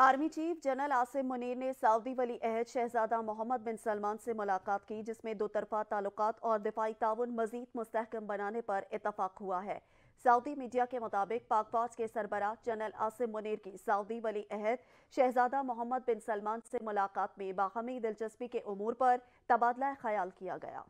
army chief general Asim Munir ने Saudi वली अहद शहजादा मोहम्मद बिन सलमान से मुलाकात की जिसमें दो तरफा ताल्लुकात और दिफाई ताउन मजीद मुस्तकम बनाने पर इतफाक हुआ है सऊदी मीडिया के मुताबिक पाक फौज के सरबराह जनरल आसिम मुनीर की सऊदी वली अहद शहजादा मोहम्मद बिन सलमान से मुलाकात में बाहमी दिलचस्पी के अमूर पर तबादला ख्याल किया गया